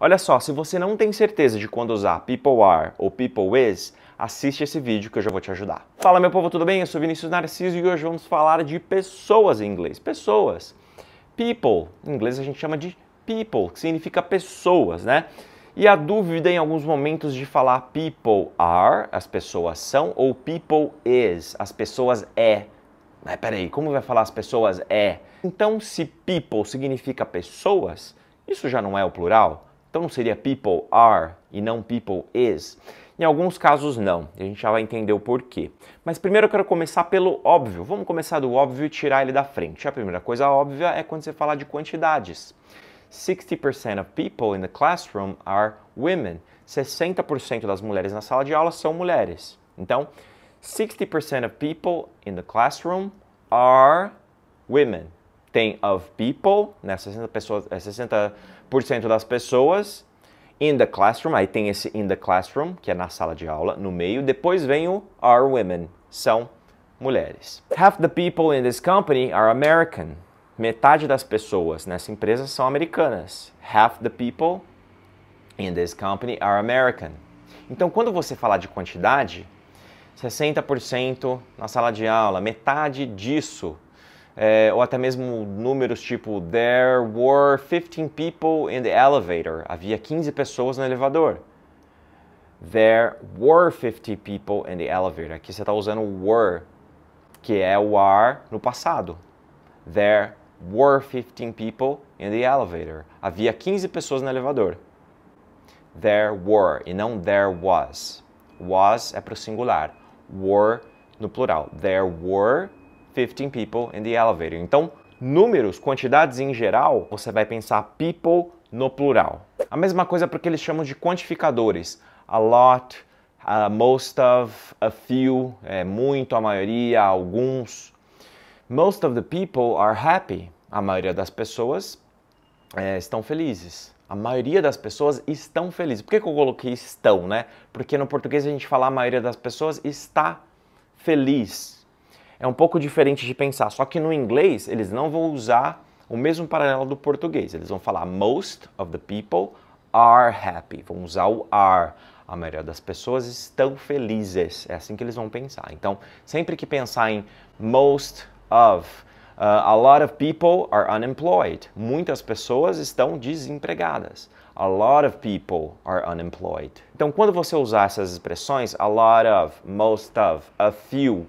Olha só, se você não tem certeza de quando usar people are ou people is, assiste esse vídeo que eu já vou te ajudar. Fala meu povo, tudo bem? Eu sou Vinícius Narciso e hoje vamos falar de pessoas em inglês. Pessoas. People, em inglês a gente chama de people, que significa pessoas, né? E a dúvida em alguns momentos de falar people are, as pessoas são, ou people is, as pessoas é. Mas peraí, como vai falar as pessoas é? Então, se people significa pessoas, isso já não é o plural? Então não seria people are e não people is? Em alguns casos não, a gente já vai entender o porquê. Mas primeiro eu quero começar pelo óbvio. Vamos começar do óbvio e tirar ele da frente. A primeira coisa óbvia é quando você falar de quantidades. 60% of people in the classroom are women. 60% das mulheres na sala de aula são mulheres. Então, 60% of people in the classroom are women. Tem of people, né? 60 pessoas, 60 é 40% das pessoas. In the classroom, aí tem esse in the classroom, que é na sala de aula, no meio. Depois vem o are women, são mulheres. Half the people in this company are American. Metade das pessoas nessa empresa são americanas. Half the people in this company are American. Então, quando você falar de quantidade, 60% na sala de aula, metade disso é, ou até mesmo números tipo There were 15 people in the elevator. Havia 15 pessoas no elevador. There were 50 people in the elevator. Aqui você está usando were, que é o are no passado. There were 15 people in the elevator. Havia 15 pessoas no elevador. There were e não there was. Was é para o singular. Were no plural. There were 15 people in the elevator. Então, números, quantidades em geral, você vai pensar people no plural. A mesma coisa porque eles chamam de quantificadores. A lot, a most of, a few, é, muito, a maioria, alguns. Most of the people are happy. A maioria das pessoas é, estão felizes. A maioria das pessoas estão felizes. Por que, que eu coloquei estão, né? Porque no português a gente fala a maioria das pessoas está feliz é um pouco diferente de pensar. Só que no inglês eles não vão usar o mesmo paralelo do português. Eles vão falar most of the people are happy. Vão usar o are. A maioria das pessoas estão felizes. É assim que eles vão pensar. Então, sempre que pensar em most of, uh, a lot of people are unemployed. Muitas pessoas estão desempregadas. A lot of people are unemployed. Então, quando você usar essas expressões, a lot of, most of, a few,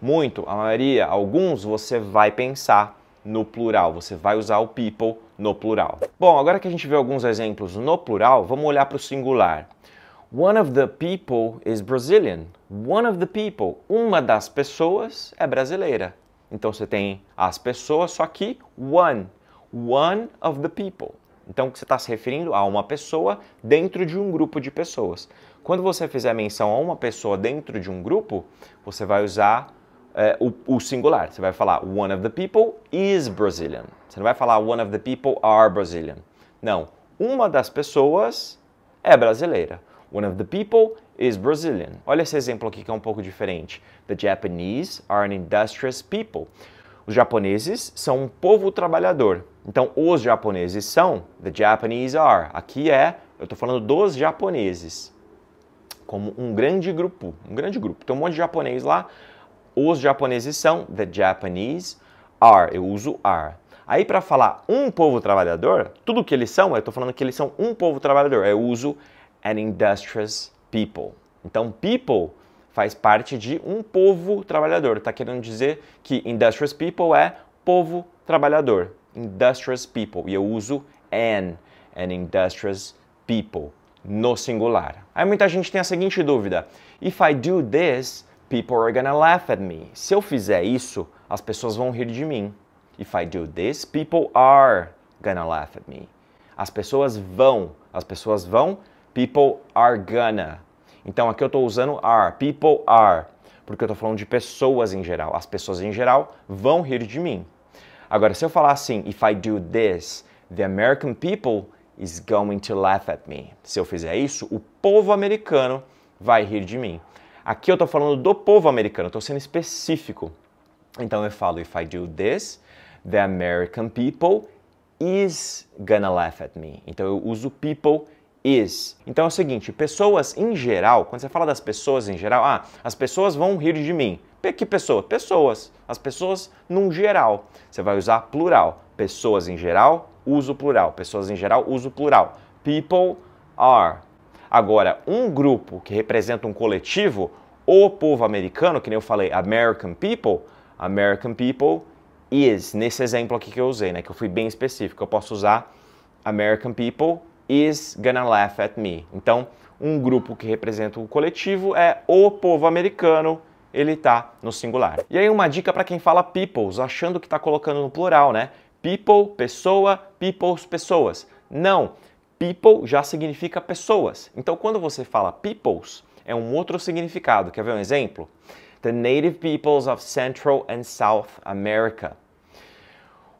muito, a maioria, alguns, você vai pensar no plural, você vai usar o people no plural. Bom, agora que a gente vê alguns exemplos no plural, vamos olhar para o singular. One of the people is Brazilian. One of the people, uma das pessoas é brasileira. Então você tem as pessoas, só que one, one of the people. Então você está se referindo a uma pessoa dentro de um grupo de pessoas. Quando você fizer menção a uma pessoa dentro de um grupo, você vai usar é, o, o, singular. Você vai falar one of the people is Brazilian. Você não vai falar one of the people are Brazilian. Não. Uma das pessoas é brasileira. One of the people is Brazilian. Olha esse exemplo aqui que é um pouco diferente. The Japanese are an industrious people. Os japoneses são um povo trabalhador. Então, os japoneses são. The Japanese are. Aqui é, eu estou falando dos japoneses. Como um grande grupo. Um grande grupo. Tem um monte de japonês lá os japoneses são the Japanese are. Eu uso are. Aí para falar um povo trabalhador, tudo que eles são, eu estou falando que eles são um povo trabalhador. Eu uso an industrious people. Então people faz parte de um povo trabalhador. Está querendo dizer que industrious people é povo trabalhador. Industrious people. E eu uso an, an industrious people, no singular. Aí muita gente tem a seguinte dúvida: If I do this, people are gonna laugh at me. Se eu fizer isso, as pessoas vão rir de mim. If I do this, people are gonna laugh at me. As pessoas vão, as pessoas vão, people are gonna. Então aqui eu estou usando are, people are, porque eu estou falando de pessoas em geral. As pessoas em geral vão rir de mim. Agora, se eu falar assim, if I do this, the American people is going to laugh at me. Se eu fizer isso, o povo americano vai rir de mim. Aqui eu estou falando do povo americano, estou sendo específico. Então eu falo, if I do this, the American people is gonna laugh at me. Então eu uso people is. Então é o seguinte, pessoas em geral, quando você fala das pessoas em geral, ah, as pessoas vão rir de mim. Que pessoa? Pessoas. As pessoas num geral. Você vai usar plural. Pessoas em geral, uso plural. Pessoas em geral, uso plural. People are Agora, um grupo que representa um coletivo, o povo americano, que nem eu falei, American people, American people is, nesse exemplo aqui que eu usei, né, que eu fui bem específico, eu posso usar American people is gonna laugh at me. Então, um grupo que representa o coletivo é o povo americano, ele tá no singular. E aí uma dica para quem fala peoples, achando que está colocando no plural, né? People, pessoa, peoples, pessoas. Não, People já significa pessoas. Então, quando você fala peoples, é um outro significado. Quer ver um exemplo? The native peoples of Central and South America.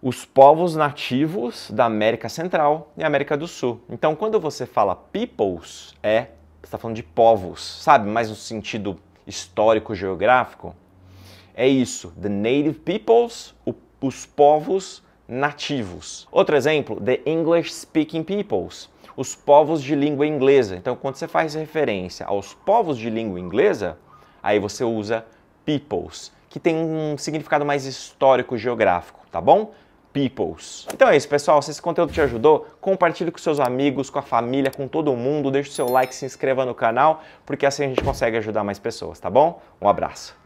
Os povos nativos da América Central e América do Sul. Então, quando você fala peoples, é está falando de povos, sabe? Mais no sentido histórico, geográfico. É isso. The native peoples, os povos nativos. Outro exemplo, the English speaking peoples, os povos de língua inglesa. Então, quando você faz referência aos povos de língua inglesa, aí você usa peoples, que tem um significado mais histórico geográfico, tá bom? Peoples. Então é isso, pessoal. Se esse conteúdo te ajudou, compartilhe com seus amigos, com a família, com todo mundo, deixe o seu like, se inscreva no canal, porque assim a gente consegue ajudar mais pessoas, tá bom? Um abraço.